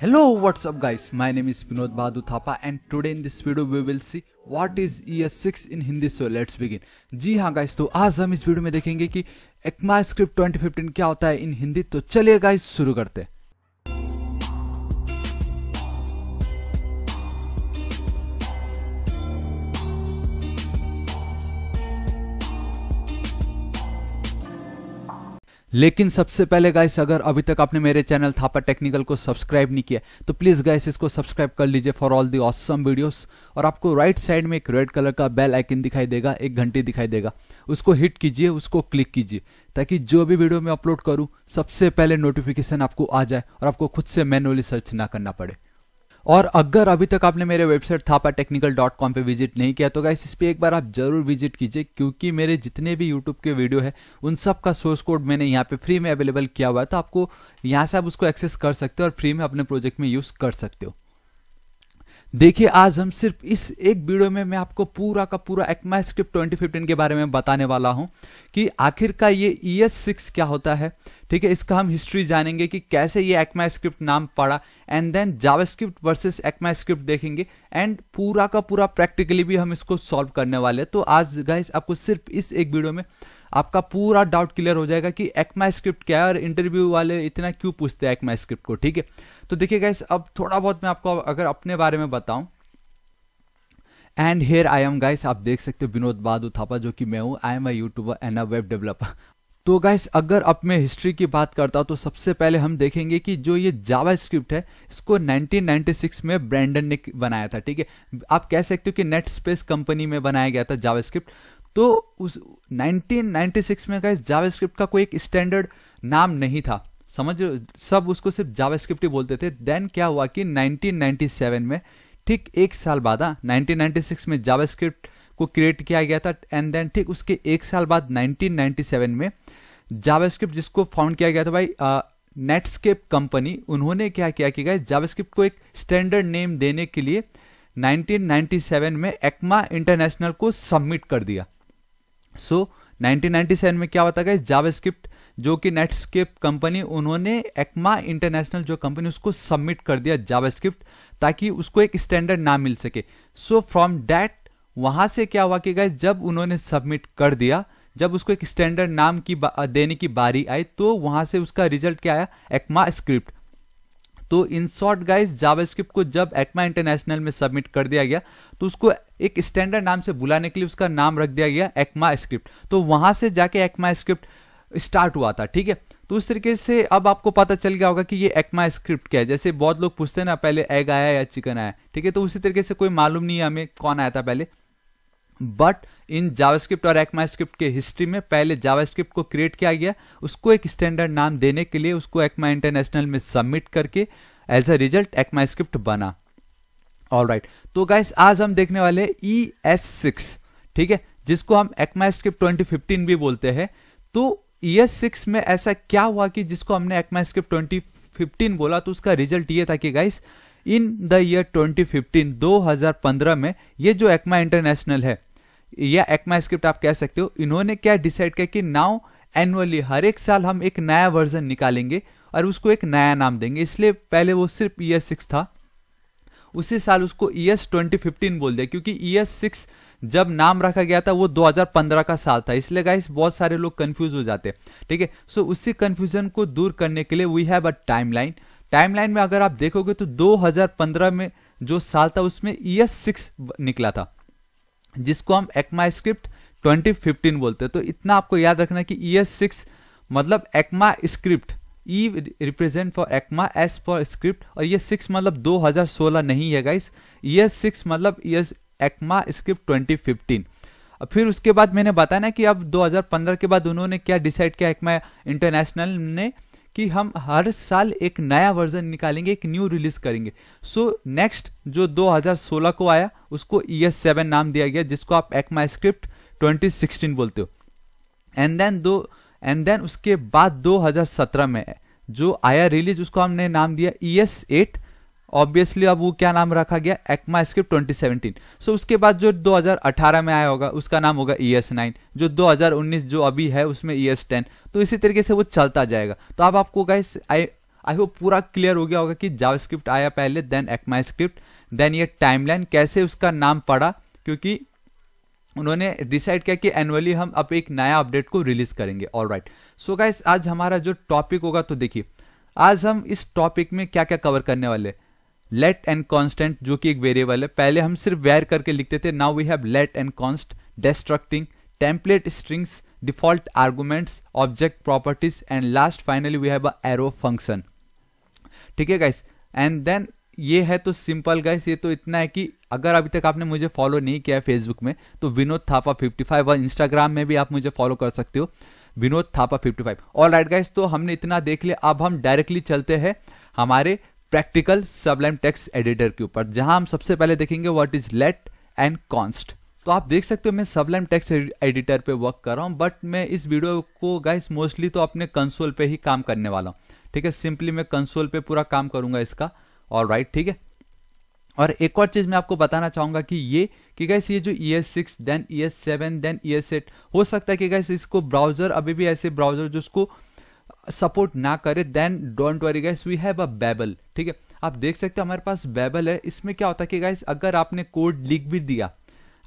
Hello what's up guys my name is Pinod Badu Thapa and today in this video we will see what is ES 6 in Hindi so let's begin जी हाँ guys तो आज हम इस video में देखेंगे कि ECMAScript 2015 क्या होता है इन हिंदी तो चलिए guys शुरू करते हैं लेकिन सबसे पहले गाइस अगर अभी तक आपने मेरे चैनल थापा टेक्निकल को सब्सक्राइब नहीं किया तो प्लीज गाइस इसको सब्सक्राइब कर लीजिए for all the awesome videos और आपको राइट साइड में एक रेड कलर का बेल आइकन दिखाई देगा एक घंटी दिखाई देगा उसको हिट कीजिए उसको क्लिक कीजिए ताकि जो भी वीडियो मैं अपलोड करूँ सबसे पहले नोटिफिकेशन आपको आ जाए और आपको खुद से मैनुअली सर्च ना करना पड़े और अगर अभी तक आपने मेरे website Thapa Technical dot com पर विजिट नहीं किया तो गाइस इस पर एक बार आप जरूर विजिट कीजिए क्योंकि मेरे जितने भी यूट्यूब के वीडियो है उन सब का सोर्स कोड मैंने यहाँ पे फ्री में अवेलेबल किया हुआ है तो आपको यहाँ से आप उसको एक्सेस कर सकते हो और फ्री में अपने प्रोजेक्ट में यूज़ कर सकते हो देखिए आज हम सिर्फ इस एक वीडियो में मैं आपको पूरा का पूरा एक्मा स्क्रिप्ट फिफ्टीन के बारे में बताने वाला हूं कि आखिर का ये ई एस सिक्स क्या होता है ठीक है इसका हम हिस्ट्री जानेंगे कि कैसे ये एक्मा स्क्रिप्ट नाम पड़ा and then JavaScript versus ECMAScript देखेंगे एंड पूरा का पूरा प्रैक्टिकली भी हम इसको सॉल्व करने वाले तो आज गाइस आपको सिर्फ इस एक वीडियो में आपका पूरा डाउट क्लियर हो जाएगा कि एक्मा स्क्रिप्ट क्या है और इंटरव्यू वाले इतना क्यों पूछते हैं एक्मा स्क्रिप्ट को ठीक है तो देखिए गाइस अब थोड़ा बहुत मैं आपको अगर अपने बारे में बताऊं and here I am guys आप देख सकते हो विनोद बहादुर थापा जो कि मैं हूँ I am I YouTuber and a web developer तो गाइस अगर अब मैं हिस्ट्री की बात करता हूँ तो सबसे पहले हम देखेंगे कि जो ये जावा स्क्रिप्ट है इसको 1996 में ब्रैंडन ने बनाया था ठीक है आप कह सकते हो कि नेट स्पेस कंपनी में बनाया गया था जावा स्क्रिप्ट तो उस 1996 में गाइस जावास्क्रिप्ट का कोई एक स्टैंडर्ड नाम नहीं था समझ सब उसको सिर्फ जावास्क्रिप्ट ही बोलते थे देन क्या हुआ कि 1997 में ठीक एक साल बाद 1996 हाँ, में जावास्क्रिप्ट को क्रिएट किया गया था एंड देन ठीक उसके एक साल बाद 1997 में जावास्क्रिप्ट जिसको फाउंड किया गया था भाई नेटस्केप कंपनी उन्होंने क्या किया कि गाइस जावास्क्रिप्ट को एक स्टैंडर्ड नेम देने के लिए 1997 में एक्मा इंटरनेशनल को सबमिट कर दिया सो so, 1997 में क्या होता गया जावास्क्रिप्ट जो कि नेटस्केप कंपनी उन्होंने एक्मा इंटरनेशनल जो कंपनी उसको सबमिट कर दिया जावास्क्रिप्ट ताकि उसको एक स्टैंडर्ड ना मिल सके सो फ्रॉम डैट वहां से क्या हुआ कि गए जब उन्होंने सबमिट कर दिया जब उसको एक स्टैंडर्ड नाम की देने की बारी आई तो वहां से उसका रिजल्ट क्या आया एक्मा स्क्रिप्ट तो इन शॉर्ट गाइज जावास्क्रिप्ट को जब एक्मा इंटरनेशनल में सबमिट कर दिया गया तो उसको एक स्टैंडर्ड नाम से बुलाने के लिए उसका नाम रख दिया गया एक्मा स्क्रिप्ट तो वहां से जाके एक्मा स्क्रिप्ट स्टार्ट हुआ था ठीक है तो उस तरीके से अब आपको पता चल गया होगा कि ये एक्मा स्क्रिप्ट क्या है जैसे बहुत लोग पूछते हैं ना पहले एग आया या चिकन आया ठीक है तो उसी तरीके से कोई मालूम नहीं है हमें कौन आया था पहले बट इन जावास्क्रिप्ट और स्क्रिप्ट के हिस्ट्री में पहले जावास्क्रिप्ट को क्रिएट किया गया उसको एक स्टैंडर्ड नाम देने के लिए उसको एक्मा इंटरनेशनल में सबमिट करके एज अ रिजल्ट स्क्रिप्ट बना ऑल राइट right. तो गाइस आज हम देखने वाले ई एस सिक्स ठीक है जिसको हम स्क्रिप्ट ट्वेंटी फिफ्टीन भी बोलते हैं तो ई एस सिक्स में ऐसा क्या हुआ कि जिसको हमने स्क्रिप्ट ट्वेंटी फिफ्टीन बोला तो उसका रिजल्ट ये था कि गाइस इन द ईयर हजार पंद्रह में ये जो एक्मा इंटरनेशनल है या एक्मा स्क्रिप्ट आप कह सकते हो इन्होंने क्या डिसाइड किया कि नाउ एनुअली हर एक साल हम एक नया वर्जन निकालेंगे और उसको एक नया नाम देंगे इसलिए पहले वो सिर्फ ई एस सिक्स था उसी साल उसको ई एस ट्वेंटी फिफ्टीन बोल दिया क्योंकि ई एस सिक्स जब नाम रखा गया था वो 2015 का साल था इसलिए गाइस बहुत सारे लोग कंफ्यूज हो जाते हैं ठीक है सो उसी कंफ्यूजन को दूर करने के लिए we have a timeline timeline में अगर आप देखोगे तो 2015 में जो साल था उसमें ई एस सिक्स निकला था जिसको हम एक्मा स्क्रिप्ट 2015 बोलते हैं तो इतना आपको याद रखना कि ई एस सिक्स मतलब ECMAScript E represent for Ecma S for script और ये सिक्स मतलब 2016 नहीं है गाइस ई सिक्स मतलब ई एक्मा स्क्रिप्ट 2015 और फिर उसके बाद मैंने बताया ना कि अब 2015 के बाद उन्होंने क्या डिसाइड किया एक्मा इंटरनेशनल ने कि हम हर साल एक नया वर्जन निकालेंगे एक न्यू रिलीज करेंगे सो so, नेक्स्ट जो 2016 को आया उसको ई e सेवन नाम दिया गया जिसको आप एक माई स्क्रिप्ट ट्वेंटी सिक्सटीन बोलते हो एंड देन दो एंड देन उसके बाद 2017 में जो आया रिलीज उसको हमने नाम दिया ई एस एट ऑब्वियसली अब वो क्या नाम रखा गया एक्मा स्क्रिप्ट सेवनटीन सो उसके बाद जो 2018 में आया होगा उसका नाम होगा ई एस नाइन जो 2019 जो अभी है उसमें ई एस टेन तो इसी तरीके से वो चलता जाएगा तो अब आपको गाइस आई आई होप पूरा क्लियर हो गया होगा कि जावास्क्रिप्ट आया पहले देन एक्मा स्क्रिप्ट देन ये टाइमलाइन कैसे उसका नाम पड़ा क्योंकि उन्होंने डिसाइड किया कि एनुअली हम अब एक नया अपडेट को रिलीज करेंगे ऑल राइट सो गाइस आज हमारा जो टॉपिक होगा तो देखिए आज हम इस टॉपिक में क्या क्या कवर करने वाले हैं लेट एंड कॉन्स्टेंट जो कि एक वेरिएबल है पहले हम सिर्फ वेयर करके लिखते थे now we have let and const destructuring template strings default arguments object properties and last finally we have a arrow function ठीक है गाइस एंड देन ये है तो सिंपल गाइस ये तो इतना है कि अगर अभी तक आपने मुझे फॉलो नहीं किया है फेसबुक में तो विनोद थापा 55 और इंस्टाग्राम में भी आप मुझे फॉलो कर सकते हो Vinod Thapa 55 five all right guys तो हमने इतना देख लिया अब हम डायरेक्टली चलते हैं हमारे प्रैक्टिकल सबलाइम टेक्स्ट एडिटर के ऊपर जहां हम सबसे पहले देखेंगे what is let and const तो आप देख सकते हो मैं सबलाइम टेक्स्ट एडिटर पे वर्क कर रहा हूं बट मैं इस वीडियो को गाइस मोस्टली तो अपने कंसोल पे ही काम करने वाला हूं ठीक है सिंपली मैं कंसोल पे पूरा काम करूंगा इसका और राइट ठीक है और एक और चीज़ मैं आपको बताना चाहूंगा कि ये कि गाइस ये जो E S six then E S seven then E S eight हो सकता है कि गाइस इसको ब्राउज़र अभी भी ऐसे ब्राउज़र जो उसको सपोर्ट ना करे then don't worry guys we have a Babel ठीक है आप देख सकते हो हमारे पास बैबल है इसमें क्या होता है कि गाइस अगर आपने कोड लिख भी दिया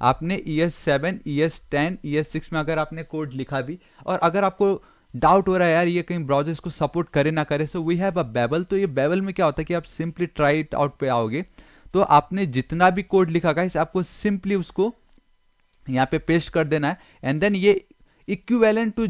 आपने E S seven E S ten E S six में अगर आपने कोड लिखा भी और अगर आपको डाउट हो रहा है यार ये कहीं ब्राउजर इसको सपोर्ट करे ना करे so we have a Babel तो ये बैबल में क्या होता है कि आप सिंपली ट्राई इट आउट पे आओगे तो आपने जितना भी कोड लिखा गाइस आपको सिंपली उसको यहाँ पे पेस्ट कर देना है एंड देन ये equivalent to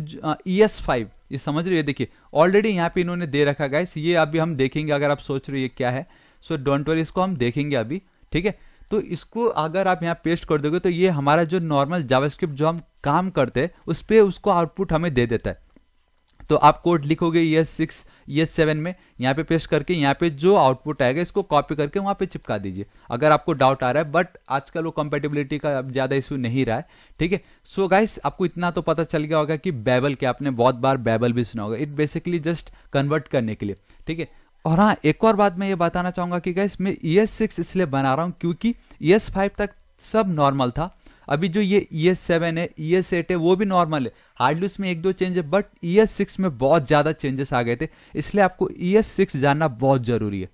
E S five ये समझ रही है देखिए ऑलरेडी यहाँ पे इन्होंने दे रखा गाइस ये अभी हम देखेंगे अगर आप सोच रहे ये क्या है सो डोंट वरी इसको हम देखेंगे अभी ठीक है तो इसको अगर आप यहाँ पेस्ट कर दोगे तो ये हमारा जो नॉर्मल जावास्क्रिप्ट जो हम काम करते हैं उस पर उसको आउटपुट हमें दे देता है तो आप कोड लिखोगे ये सिक्स ये सेवन में यहाँ पे पेस्ट करके यहाँ पे जो आउटपुट आएगा इसको कॉपी करके वहाँ पे चिपका दीजिए अगर आपको डाउट आ रहा है बट आजकल वो कंपेटेबिलिटी का ज़्यादा इशू नहीं रहा है ठीक है सो गाइस आपको इतना तो पता चल गया होगा कि बैबल के आपने बहुत बार बैबल भी सुना होगा इट बेसिकली जस्ट कन्वर्ट करने के लिए ठीक है और हाँ एक और बात मैं ये बताना चाहूँगा कि गाइस मैं ई एस सिक्स इसलिए बना रहा हूँ क्योंकि ई एस फाइव तक सब नॉर्मल था अभी जो ये ई एस सेवन है ई एस एट है वो भी नॉर्मल है हार्डली उसमें एक दो चेंज है बट ई एस सिक्स में बहुत ज़्यादा चेंजेस आ गए थे इसलिए आपको ई एस सिक्स जानना बहुत ज़रूरी है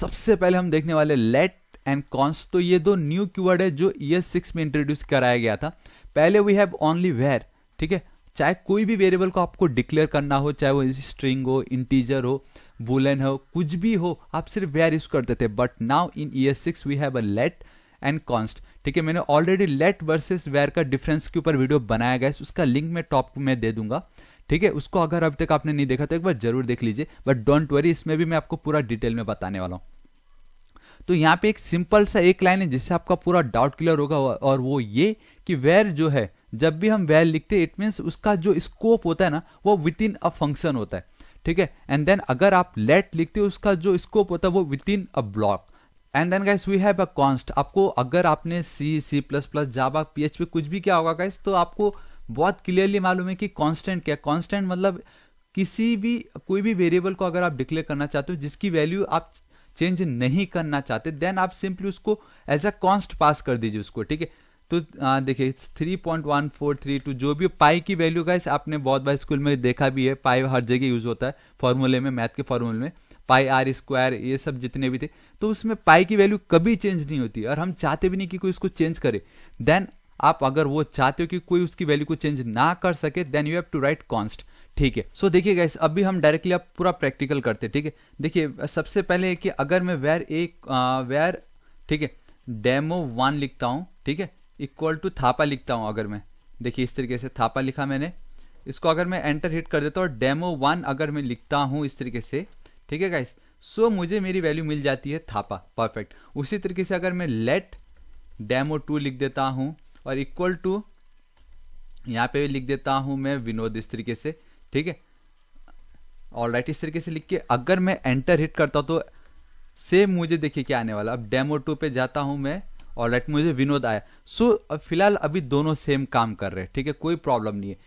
सबसे पहले हम देखने वाले लेट एंड कॉन्स तो ये दो न्यू क्यूवर्ड है जो ई एस सिक्स में इंट्रोड्यूस कराया गया था पहले वी हैव ओनली वेयर ठीक है चाहे कोई भी वेरिएबल को आपको डिक्लेयर करना हो चाहे वो स्ट्रिंग हो इंटीजर हो बुलेन हो कुछ भी हो आप सिर्फ वेयर यूज करते थे but now in E S six we have a let and const ठीक है मैंने ऑलरेडी लेट वर्सेस वेयर का डिफरेंस के ऊपर वीडियो बनाया गया है उसका लिंक मैं टॉप में दे दूंगा ठीक है उसको अगर अभी तक आपने नहीं देखा तो एक बार जरूर देख लीजिए बट डोंट वरी इसमें भी मैं आपको पूरा डिटेल में बताने वाला हूँ तो यहाँ पे एक सिंपल सा एक लाइन है जिससे आपका पूरा डाउट क्लियर होगा और वो ये कि वेयर जो है जब भी हम वेयर लिखते हैं इट मीन्स उसका जो स्कोप होता है ना वो विद इन अ फंक्शन होता है ठीक है एंड देन अगर आप लेट लिखते हो उसका जो स्कोप होता है वो within a block and then guys we have a const आपको अगर आपने C C plus plus Java P H P कुछ भी क्या होगा गाइस तो आपको बहुत क्लियरली मालूम है कि कॉन्स्टेंट क्या कॉन्स्टेंट मतलब किसी भी कोई भी वेरिएबल को अगर आप डिक्लेयर करना चाहते हो जिसकी वैल्यू आप चेंज नहीं करना चाहते देन आप सिंपली उसको एज अ कॉन्स्ट पास कर दीजिए उसको ठीक है तो देखिए three point one four three two जो भी पाई की वैल्यू गाइस आपने बहुत बार स्कूल में देखा भी है पाई हर जगह यूज होता है फॉर्मूले में मैथ के फॉर्मूले में पाई आर स्क्वायर ये सब जितने भी थे तो उसमें पाई की वैल्यू कभी चेंज नहीं होती और हम चाहते भी नहीं कि कोई उसको चेंज करे देन आप अगर वो चाहते हो कि कोई उसकी वैल्यू को चेंज ना कर सके then you have to write const ठीक है सो देखिए गाइस अभी हम डायरेक्टली आप पूरा प्रैक्टिकल करते हैं ठीक है देखिए सबसे पहले कि अगर मैं वेयर एक वेयर ठीक है डेमो वन लिखता हूँ ठीक है इक्वल टू थापा लिखता हूँ अगर मैं देखिए इस तरीके से थापा लिखा मैंने इसको अगर मैं एंटर हिट कर देता हूँ डेमो वन अगर मैं लिखता हूँ इस तरीके से ठीक है गाइस सो मुझे मेरी वैल्यू मिल जाती है थापा परफेक्ट उसी तरीके से अगर मैं लेट डेमो टू लिख देता हूं और इक्वल टू यहां पे भी लिख देता हूं मैं विनोद इस तरीके से ठीक है और राइट इस तरीके से लिख के अगर मैं एंटर हिट करता तो सेम मुझे देखिए क्या आने वाला अब डेमो टू पे जाता हूं मैं और राइट मुझे विनोद आया सो फिलहाल अभी दोनों सेम काम कर रहे हैं ठीक है कोई प्रॉब्लम नहीं है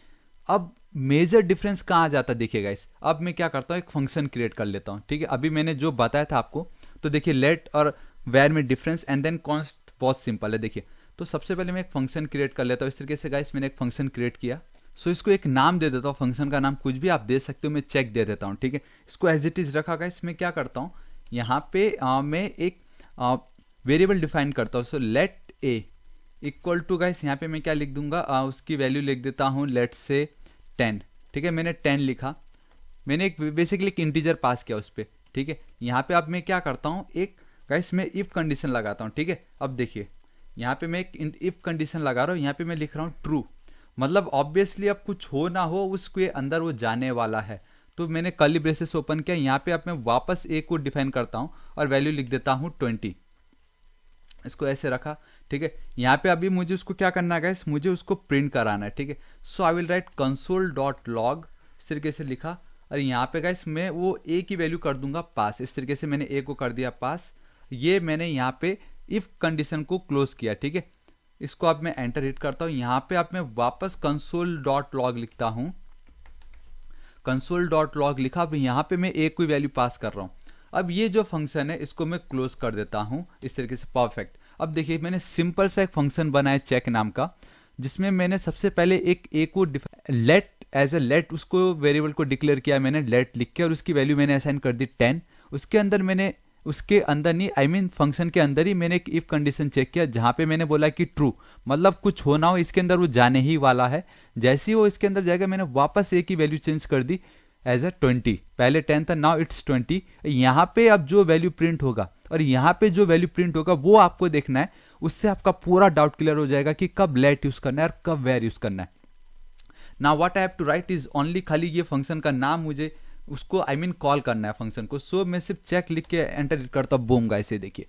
अब मेजर डिफरेंस कहाँ आ जाता है देखिए गाइस अब मैं क्या करता हूँ एक फंक्शन क्रिएट कर लेता हूँ ठीक है अभी मैंने जो बताया था आपको तो देखिए लेट और वेयर में डिफरेंस एंड देन कॉन्स्ट बहुत सिंपल है देखिए तो सबसे पहले मैं एक फंक्शन क्रिएट कर लेता हूँ इस तरीके से गाइस मैंने एक फंक्शन क्रिएट किया सो इसको एक नाम दे देता हूँ फंक्शन का नाम कुछ भी आप दे सकते हो मैं चेक दे देता हूँ ठीक है इसको एज इट इज रखा गया इसमें क्या करता हूँ यहाँ पे आ, मैं एक वेरिएबल डिफाइन करता हूँ so let a equal to guys यहाँ पे मैं क्या लिख दूंगा आ, उसकी वैल्यू लिख देता हूँ लेट से टेन ठीक है मैंने टेन लिखा मैंने एक बेसिकली एक इंटीजर पास किया उस पर ठीक है यहाँ पे अब मैं क्या करता हूँ एक गाइस मैं इफ़ कंडीशन लगाता हूँ ठीक है अब देखिए यहाँ पे मैं एक इफ़ कंडीशन लगा रहा हूँ यहाँ पे मैं लिख रहा हूँ ट्रू मतलब ऑब्वियसली अब कुछ हो ना हो उसके अंदर वो जाने वाला है तो मैंने कल ब्रेसेस ओपन किया यहाँ पे अब मैं वापस ए को डिफाइन करता हूँ और वैल्यू लिख देता हूँ ट्वेंटी इसको ऐसे रखा ठीक है यहाँ पे अभी मुझे उसको क्या करना है मुझे उसको प्रिंट कराना है ठीक है so I will write console dot log इस तरीके से लिखा और यहाँ पे गैस मैं वो ए की वैल्यू कर दूंगा पास इस तरीके से मैंने ए को कर दिया पास ये मैंने यहाँ पे इफ कंडीशन को क्लोज किया ठीक है इसको अब मैं एंटर हिट करता हूँ यहाँ पे अब मैं वापस कंसोल डॉट लॉग लिखता हूँ कंसोल डॉट लॉग लिखा अब यहाँ पे मैं ए की वैल्यू पास कर रहा हूँ अब ये जो फंक्शन है इसको मैं क्लोज कर देता हूँ इस तरीके से परफेक्ट अब देखिए मैंने सिंपल सा एक फंक्शन बनाया चेक नाम का जिसमें मैंने सबसे पहले एक ए को लेट एज ए लेट उसको वेरिएबल को डिक्लेयर किया मैंने लेट लिख के और उसकी वैल्यू मैंने असाइन कर दी टेन उसके अंदर मैंने उसके अंदर नहीं आई मीन फंक्शन के अंदर ही मैंने एक इफ कंडीशन चेक किया जहाँ पे मैंने बोला कि ट्रू मतलब कुछ होना हो इसके अंदर वो जाने ही वाला है जैसे ही वो इसके अंदर जाएगा मैंने वापस ए की वैल्यू चेंज कर दी एज अ ट्वेंटी पहले टेन था नाउ इट्स ट्वेंटी यहाँ पे अब जो वैल्यू प्रिंट होगा और यहाँ पे जो वैल्यू प्रिंट होगा वो आपको देखना है उससे आपका पूरा डाउट क्लियर हो जाएगा कि कब लेट यूज करना है और कब वेर यूज करना है ना what I have to write is only खाली ये फंक्शन का नाम मुझे उसको आई मीन कॉल करना है फंक्शन को सो so, मैं सिर्फ चेक लिख के एंटर करता हूँ बोमगा इसे देखिए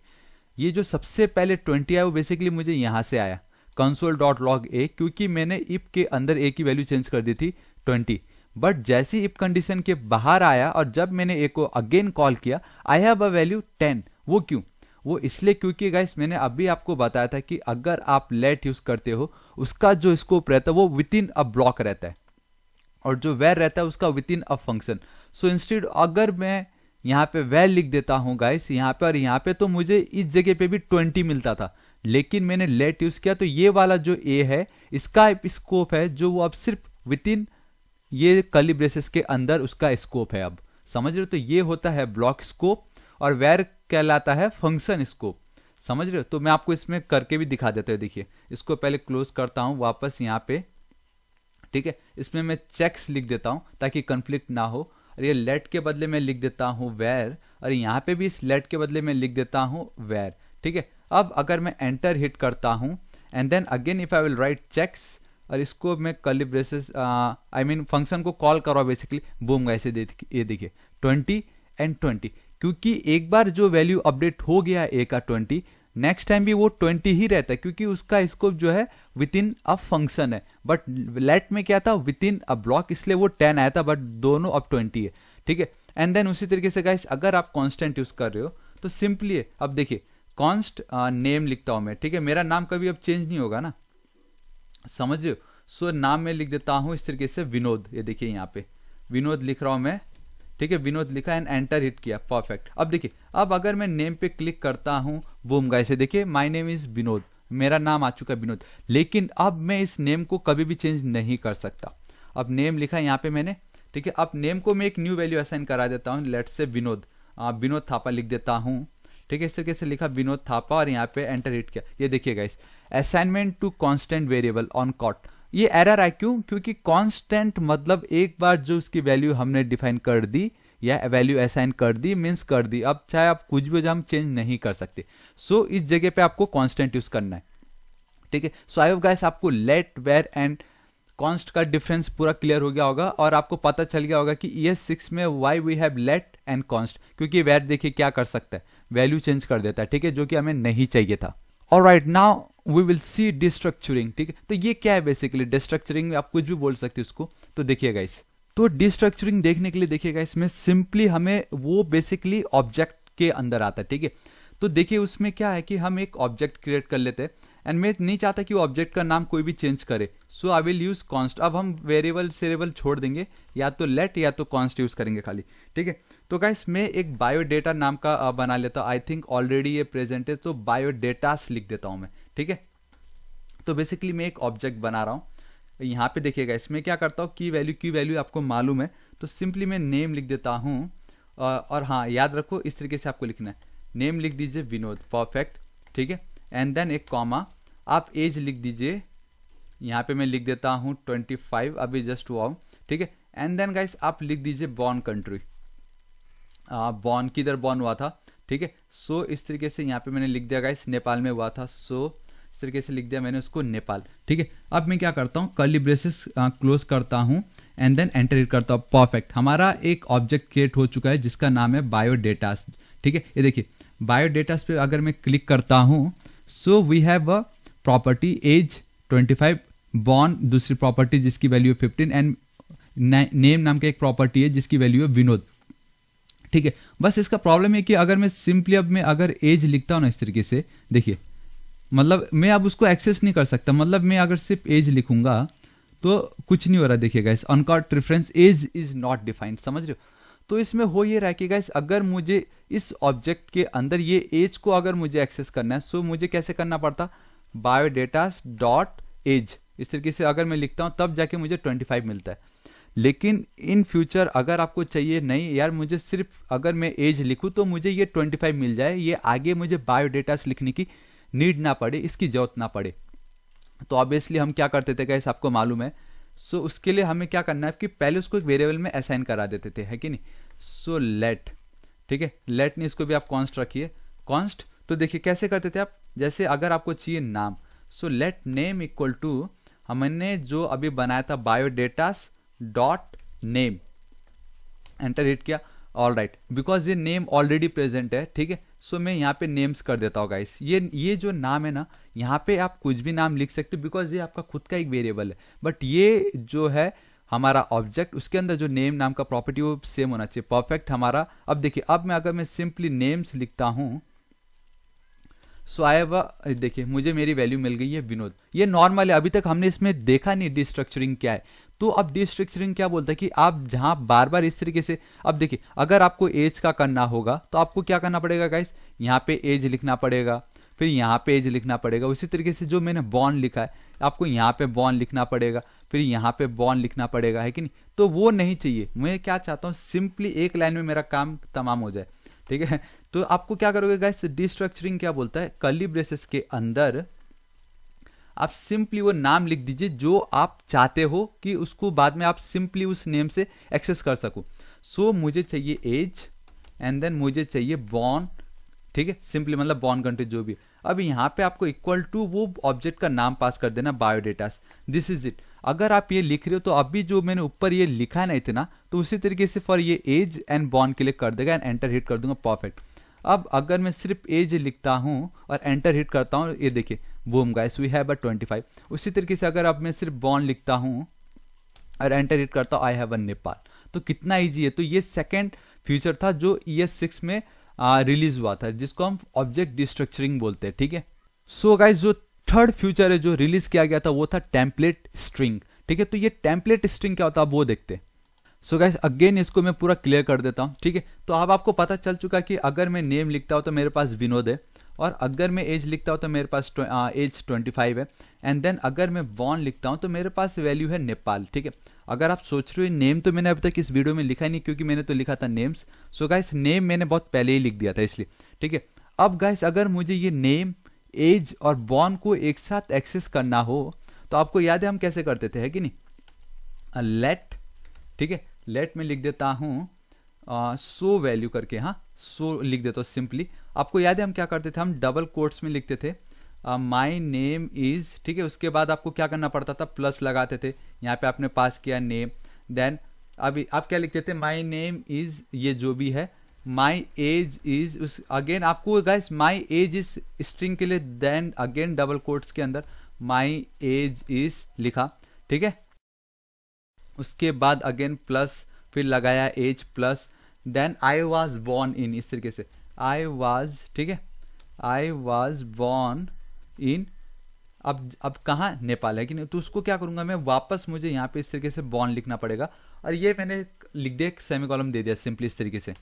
ये जो सबसे पहले ट्वेंटी आया वो बेसिकली मुझे यहाँ से आया कंसोल डॉट लॉग ए क्योंकि मैंने इप के अंदर ए की वैल्यू चेंज कर दी थी ट्वेंटी बट जैसे इप कंडीशन के बाहर आया और जब मैंने ए को अगेन कॉल किया I have a value ten वो क्यों वो इसलिए क्योंकि गाइस मैंने अभी आपको बताया था कि अगर आप लेट यूज करते हो उसका जो स्कोप रहता है वो विद इन अ ब्लॉक रहता है और जो वेर रहता है उसका within a function so instead अगर मैं यहाँ पे वेर लिख देता हूँ गाइस यहाँ पे और यहाँ पे तो मुझे इस जगह पे भी ट्वेंटी मिलता था लेकिन मैंने लेट यूज किया तो ये वाला जो ए है इसका स्कोप है जो वो अब सिर्फ विद इन ये कली के अंदर उसका स्कोप है अब समझ रहे हो तो ये होता है ब्लॉक स्कोप और वेर कहलाता है फंक्शन स्कोप समझ रहे हो तो मैं आपको इसमें करके भी दिखा देता हूँ देखिए इसको पहले क्लोज करता हूँ वापस यहाँ पे ठीक है इसमें मैं चेक्स लिख देता हूँ ताकि कन्फ्लिक्ट ना हो और ये लेट के बदले में लिख देता हूँ वेर और यहाँ पे भी इस लेट के बदले में लिख देता हूँ वेर ठीक है अब अगर मैं एंटर हिट करता हूँ and then again if I will write checks और इसको मैं call braces I mean function को कॉल करो बेसिकली बूम ऐसे ये देखिए ट्वेंटी एंड ट्वेंटी क्योंकि एक बार जो वैल्यू अपडेट हो गया ए का ट्वेंटी नेक्स्ट टाइम भी वो ट्वेंटी ही रहता है क्योंकि उसका स्कोप जो है विद इन अ फंक्शन है बट लेट में क्या था विद इन अ ब्लॉक इसलिए वो टेन आया था बट दोनों अब ट्वेंटी है ठीक है एंड देन उसी तरीके से गाइस अगर आप कॉन्स्टेंट यूज कर रहे हो तो सिंपली अब देखिए कॉन्स्ट नेम लिखता हूं मैं ठीक है मेरा नाम कभी अब चेंज नहीं होगा ना समझ रहे हो सो नाम मैं लिख देता हूं इस तरीके से विनोद ये देखिए यहाँ पे विनोद लिख रहा हूं मैं ठीक है विनोद लिखा एंड एंटर हिट किया परफेक्ट अब देखिए अब अगर मैं नेम पे क्लिक करता हूँ बूम गाइस देखिए माय नेम इज विनोद मेरा नाम आ चुका है विनोद लेकिन अब मैं इस नेम को कभी भी चेंज नहीं कर सकता अब नेम लिखा यहाँ पे मैंने ठीक है अब नेम को मैं एक न्यू वैल्यू असाइन करा देता हूँ लेट से विनोद विनोद थापा लिख देता हूँ ठीक है इस तरीके से लिखा विनोद थापा और यहाँ पे एंटर हिट किया ये देखिए guys assignment to constant variable uncaught ये एरर आए क्यों क्योंकि कांस्टेंट मतलब एक बार जो उसकी वैल्यू हमने डिफाइन कर दी या वैल्यू असाइन कर दी मीन्स कर दी अब चाहे आप कुछ भी हम चेंज नहीं कर सकते सो so, इस जगह पे आपको कांस्टेंट यूज करना है ठीक है सो आई गाइस आपको लेट वेर एंड कॉन्स्ट का डिफरेंस पूरा क्लियर हो गया होगा और आपको पता चल गया होगा कि ई एस सिक्स में why we have let and const क्योंकि वेर देखिए क्या कर सकता है वैल्यू चेंज कर देता है ठीक है जो कि हमें नहीं चाहिए था और right now we will see destructuring ठीक है तो ये क्या है बेसिकली डिस्ट्रक्चरिंग आप कुछ भी बोल सकते उसको तो देखिएगा इस तो डिस्ट्रक्चरिंग देखने के लिए देखिएगा इसमें सिंपली हमें वो बेसिकली ऑब्जेक्ट के अंदर आता है ठीक है तो देखिए उसमें क्या है कि हम एक ऑब्जेक्ट क्रिएट कर लेते हैं एंड मैं नहीं चाहता कि ऑब्जेक्ट का नाम कोई भी चेंज करे so I will use const अब हम वेरिएबल सेरेबल छोड़ देंगे या तो लेट या तो कॉन्स्ट यूज करेंगे खाली ठीक है तो गाइस मैं एक बायोडेटा नाम का बना लेता हूँ आई थिंक ऑलरेडी ये प्रेजेंट है तो बायोडेटास लिख देता हूँ मैं ठीक है तो बेसिकली मैं एक ऑब्जेक्ट बना रहा हूँ यहाँ पे देखिएगा इसमें क्या करता हूँ की वैल्यू की वैल्यू आपको मालूम है तो सिंपली मैं नेम लिख देता हूँ और हाँ याद रखो इस तरीके से आपको लिखना है नेम लिख दीजिए विनोद परफेक्ट ठीक है एंड देन एक कॉमा आप एज लिख दीजिए यहाँ पे मैं लिख देता हूँ ट्वेंटी फाइव अभी जस्ट हुआ हूँ ठीक है एंड देन गाइस आप लिख दीजिए बॉर्न कंट्री बॉर्न की दर बॉर्न हुआ था ठीक है सो इस तरीके से यहाँ पे मैंने लिख दिया गाइस नेपाल में हुआ था सो इस तरीके से लिख दिया मैंने उसको नेपाल ठीक है अब मैं क्या करता हूँ कर्ली ब्रेसेस क्लोज करता हूँ एंड देन एंटर करता हूँ परफेक्ट हमारा एक ऑब्जेक्ट क्रिएट हो चुका है जिसका नाम है बायोडेटास ठीक है ये देखिए बायोडेटास पे अगर मैं क्लिक करता हूँ so we have a property age 25 born दूसरी प्रॉपर्टी जिसकी वैल्यू है 15 एंड नेम नाम का एक प्रॉपर्टी है जिसकी वैल्यू है विनोद ठीक है बस इसका प्रॉब्लम है कि अगर मैं सिंपली अब मैं अगर एज लिखता हूँ ना इस तरीके से देखिए मतलब मैं अब उसको एक्सेस नहीं कर सकता मतलब मैं अगर सिर्फ एज लिखूंगा तो कुछ नहीं हो रहा देखिएगा इस uncaught reference age is not defined समझ रहे हो तो इसमें हो ये रहा कि गाइस अगर मुझे इस ऑब्जेक्ट के अंदर ये एज को अगर मुझे एक्सेस करना है सो मुझे कैसे करना पड़ता बायोडेटास डॉट एज इस तरीके से अगर मैं लिखता हूँ तब जाके मुझे फाइव मिलता है लेकिन इन फ्यूचर अगर आपको चाहिए नहीं यार मुझे सिर्फ अगर मैं एज लिखूँ तो मुझे ये 25 मिल जाए ये आगे मुझे बायोडेटास लिखने की नीड ना पड़े इसकी जरूरत ना पड़े तो ऑब्वियसली हम क्या करते थे कैसे आपको मालूम है सो so, उसके लिए हमें क्या करना है कि पहले उसको एक वेरिएबल में असाइन करा देते थे है कि नहीं सो लेट ठीक है लेट नहीं इसको भी आप कॉन्स्ट रखिए कॉन्स्ट तो देखिए कैसे करते थे आप जैसे अगर आपको चाहिए नाम so let name equal to हमने जो अभी बनाया था biodatas dot name enter hit किया ऑल राइट बिकॉज ये नेम ऑलरेडी प्रेजेंट है ठीक है सो मैं यहाँ पे नेम्स कर देता हूँ गाइस ये ये जो नाम है ना यहाँ पे आप कुछ भी नाम लिख सकते हो बिकॉज ये आपका खुद का एक वेरिएबल है बट ये जो है हमारा ऑब्जेक्ट उसके अंदर जो नेम नाम का प्रॉपर्टी वो सेम होना चाहिए परफेक्ट हमारा अब देखिए अब मैं अगर मैं सिंपली नेम्स लिखता हूँ सो आई हैव देखिए मुझे मेरी वैल्यू मिल गई है विनोद ये नॉर्मल है अभी तक हमने इसमें देखा नहीं डिस्ट्रक्चरिंग क्या है तो अब डिस्ट्रक्चरिंग क्या बोलता है कि आप जहां बार बार इस तरीके से अब देखिए अगर आपको एज का करना होगा तो आपको क्या करना पड़ेगा गाइस यहाँ पे एज लिखना पड़ेगा फिर यहाँ पे एज लिखना पड़ेगा उसी तरीके से जो मैंने बॉन्ड लिखा है आपको यहाँ पे बॉन्ड लिखना पड़ेगा फिर यहाँ पे बॉन्ड लिखना पड़ेगा है कि नहीं तो वो नहीं चाहिए मैं क्या चाहता हूँ सिंपली एक लाइन में मेरा काम तमाम हो जाए ठीक है तो आपको क्या करोगे गाइस डिस्ट्रक्चरिंग क्या बोलता है कली ब्रेसेस के अंदर आप सिंपली वो नाम लिख दीजिए जो आप चाहते हो कि उसको बाद में आप सिंपली उस नेम से एक्सेस कर सको सो so, मुझे चाहिए एज एंड देन मुझे चाहिए बॉर्न ठीक है सिंपली मतलब बॉर्न कंट्री जो भी अब यहाँ पे आपको इक्वल टू वो ऑब्जेक्ट का नाम पास कर देना बायोडेटास दिस इज इट अगर आप ये लिख रहे हो तो अभी जो मैंने ऊपर ये लिखा है ना इतना तो उसी तरीके से फॉर ये एज एंड बॉर्न के लिए कर देगा एंड एंटर हिट कर दूंगा परफेक्ट अब अगर मैं सिर्फ एज लिखता हूँ और एंटर हिट करता हूँ ये देखिए boom guys we have a 25 उसी तरीके से अगर अब मैं सिर्फ बॉन्ड लिखता हूँ और एंटर इट करता हूँ आई हैव अ नेपाल तो कितना ईजी है तो ये सेकेंड फ्यूचर था जो ई एस सिक्स में रिलीज हुआ था जिसको हम ऑब्जेक्ट डिस्ट्रक्चरिंग बोलते हैं ठीक है सो so जो थर्ड फ्यूचर है जो रिलीज किया गया था वो था टेम्पलेट स्ट्रिंग ठीक है तो ये टेम्पलेट स्ट्रिंग क्या होता है वो देखते हैं सो गाइज अगेन इसको मैं पूरा क्लियर कर देता हूँ ठीक है तो अब आप आपको पता चल चुका कि अगर मैं नेम लिखता हूँ तो मेरे पास विनोद है और अगर मैं एज लिखता हूँ तो मेरे पास एज ट्वेंटी फाइव है एंड देन अगर मैं वॉन लिखता हूँ तो मेरे पास वैल्यू है नेपाल ठीक है अगर आप सोच रहे हो नेम तो मैंने अभी तक इस वीडियो में लिखा ही नहीं क्योंकि मैंने तो लिखा था नेम्स सो गाइस नेम मैंने बहुत पहले ही लिख दिया था इसलिए ठीक है अब गाइस अगर मुझे ये नेम एज और बॉर्न को एक साथ एक्सेस करना हो तो आपको याद है हम कैसे करते थे है कि नहीं लेट ठीक है लेट में लिख देता हूँ सो वैल्यू करके हाँ सो लिख देता हूँ सिंपली आपको याद है हम क्या करते थे हम डबल कोर्ट्स में लिखते थे माई नेम इज ठीक है उसके बाद आपको क्या करना पड़ता था प्लस लगाते थे यहाँ पे आपने पास किया नेम देन अभी आप क्या लिखते थे माई नेम इज ये जो भी है माई एज इज उस अगेन आपको guys my age is string के लिए देन अगेन डबल कोर्ट्स के अंदर माई एज इज लिखा ठीक है उसके बाद अगेन प्लस फिर लगाया age plus then I was born in इस तरीके से आई वॉज ठीक है आई वॉज बॉर्न इन अब अब कहाँ नेपाल है कि नहीं तो उसको क्या करूँगा मैं वापस मुझे यहाँ पे इस तरीके से बॉर्न लिखना पड़ेगा और ये मैंने लिख दिया सेमी कॉलम दे दिया सिंपली इस तरीके से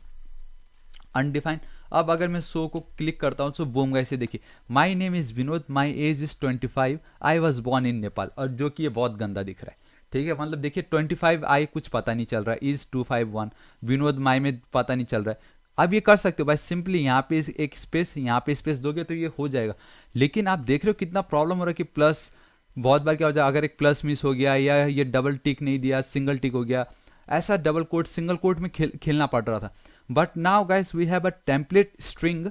अनडिफाइंड अब अगर मैं शो को क्लिक करता हूँ तो बोम गए से देखिए my name is Vinod my age is twenty five I was born in Nepal और जो कि ये बहुत गंदा दिख रहा है ठीक है मतलब देखिए ट्वेंटी फाइव आई कुछ पता नहीं चल रहा है is two five one Vinod my में पता नहीं चल रहा है अब ये कर सकते हो भाई सिंपली यहाँ पे एक स्पेस यहाँ पे स्पेस दोगे तो ये हो जाएगा लेकिन आप देख रहे हो कितना प्रॉब्लम हो रहा है कि प्लस बहुत बार क्या हो जाए अगर एक प्लस मिस हो गया या ये डबल टिक नहीं दिया सिंगल टिक हो गया ऐसा डबल कोट सिंगल कोट में खेल खेलना पड़ रहा था but now guys we have a template string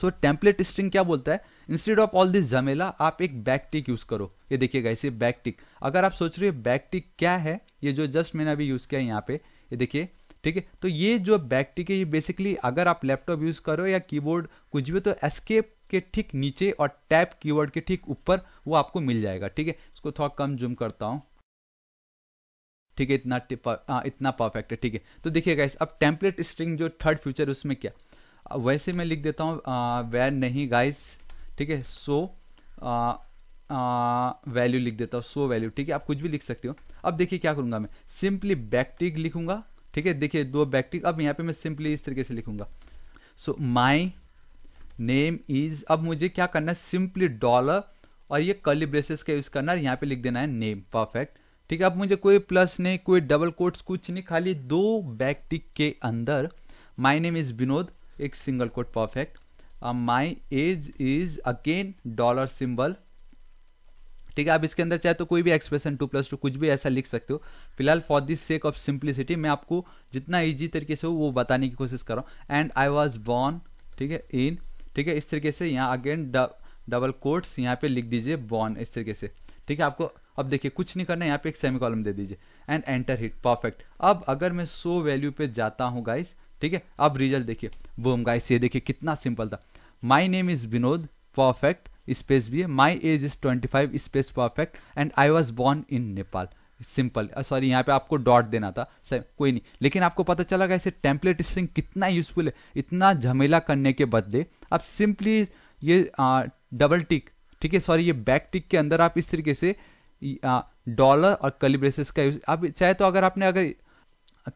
so template string क्या बोलता है इंस्टेड ऑफ ऑल दिस जमेला आप एक बैक टिक यूज करो ये देखिए गाइस ये बैक टिक अगर आप सोच रहे हो बैक टिक क्या है ये जो जस्ट मैंने अभी यूज किया है यहाँ पे ये देखिए ठीक है तो ये जो बैकटिक है ये बेसिकली अगर आप लैपटॉप यूज़ करो या कीबोर्ड कुछ भी तो एस्केप के ठीक नीचे और टैप कीवर्ड के ठीक ऊपर वो आपको मिल जाएगा ठीक है इसको थोड़ा कम जूम करता हूँ ठीक है इतना आ, इतना परफेक्ट है ठीक है तो देखिए गाइस अब टेम्पलेट स्ट्रिंग जो थर्ड फ्यूचर उसमें क्या वैसे मैं लिख देता हूँ वैर नहीं गाइस ठीक है सो वैल्यू लिख देता हूँ सो वैल्यू ठीक है आप कुछ भी लिख सकते हो अब देखिए क्या करूँगा मैं सिंपली बैकटिक लिखूंगा ठीक है देखिए दो बैक्टिक अब यहाँ पे मैं सिंपली इस तरीके से लिखूंगा सो माई नेम इज अब मुझे क्या करना है सिंपली डॉलर और ये कली ब्रेसेस का यूज़ करना है यहाँ पे लिख देना है नेम परफेक्ट ठीक है अब मुझे कोई प्लस नहीं कोई डबल कोट्स कुछ नहीं खाली दो बैक्टिक के अंदर माई नेम इज़ विनोद एक single quote perfect my age is again dollar symbol ठीक है आप इसके अंदर चाहे तो कोई भी एक्सप्रेशन टू प्लस टू कुछ भी ऐसा लिख सकते हो फिलहाल for this sake of simplicity मैं आपको जितना ईजी तरीके से हो वो बताने की कोशिश कर रहा हूँ एंड आई वॉज बॉर्न ठीक है इन ठीक है इस तरीके से यहाँ अगेन डबल कोट्स यहाँ पे लिख दीजिए बॉर्न इस तरीके से ठीक है आपको अब देखिए कुछ नहीं करना है यहाँ पे एक सेमी कॉलम दे दीजिए एंड एंटर हिट परफेक्ट अब अगर मैं सो वैल्यू पे जाता हूँ गाइस ठीक है अब रिजल्ट देखिए बोम गाइस ये देखिए कितना सिंपल था my name is Vinod perfect space भी है my age is twenty five space perfect and I was born in Nepal simple sorry यहाँ पे आपको डॉट देना था सर कोई नहीं लेकिन आपको पता चला ऐसे टेम्पलेट स्ट्रिंग कितना यूजफुल है इतना झमेला करने के बदले आप सिंपली ये आ, डबल टिक ठीक है सॉरी ये बैक टिक के अंदर आप इस तरीके से डॉलर और कलिब्रेसेस का यूज आप चाहे तो अगर आपने अगर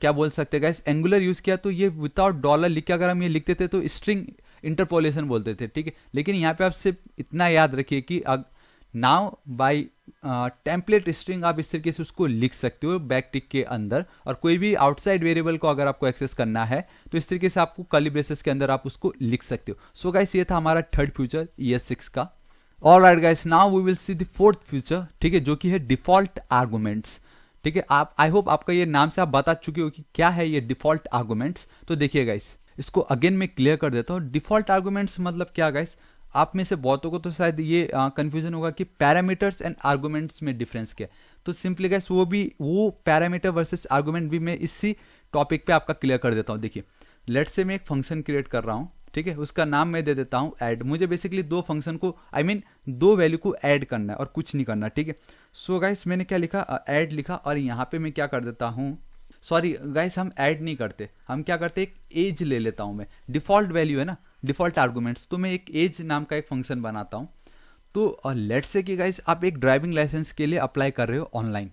क्या बोल सकते हैं गैस एंगुलर यूज़ किया तो ये विदाउट डॉलर लिख के अगर हम ये लिखते थे तो स्ट्रिंग इंटरपोलेशन बोलते थे ठीक है लेकिन यहाँ पे आप सिर्फ इतना याद रखिए कि नाव बाई टेम्पलेट स्ट्रिंग आप इस तरीके से उसको लिख सकते हो बैक टिक के अंदर और कोई भी आउटसाइड वेरिएबल को अगर आपको एक्सेस करना है तो इस तरीके से आपको कली के अंदर आप उसको लिख सकते हो सो so गाइस ये था हमारा third future E S six का all right guys now we will see the fourth future ठीक है जो कि है डिफॉल्ट आर्गूमेंट्स ठीक है आप आई होप आपका ये नाम से आप बता चुके हो कि क्या है ये डिफॉल्ट आर्गूमेंट्स तो देखिए गाइस इसको अगेन मैं क्लियर कर देता हूँ डिफॉल्ट आर्गूमेंट्स मतलब क्या गाइस आप में से बहुतों को तो शायद ये कन्फ्यूजन होगा कि पैरामीटर्स एंड आर्गूमेंट्स में डिफरेंस क्या है तो सिंपली गाइस वो भी वो पैरामीटर वर्सेस आर्गूमेंट भी मैं इसी टॉपिक पे आपका क्लियर कर देता हूँ देखिए लेट से मैं एक फंक्शन क्रिएट कर रहा हूँ ठीक है उसका नाम मैं दे देता हूँ ऐड मुझे बेसिकली दो फंक्शन को आई I मीन mean, दो वैल्यू को ऐड करना है और कुछ नहीं करना ठीक है सो गाइस मैंने क्या लिखा ऐड लिखा और यहाँ पे मैं क्या कर देता हूँ सॉरी गाइस हम ऐड नहीं करते हम क्या करते एक एज ले लेता हूँ मैं डिफॉल्ट वैल्यू है ना डिफॉल्ट आर्गूमेंट्स तो मैं एक एज नाम का एक फंक्शन बनाता हूँ तो लेट से कि गाइस आप एक ड्राइविंग लाइसेंस के लिए अप्लाई कर रहे हो ऑनलाइन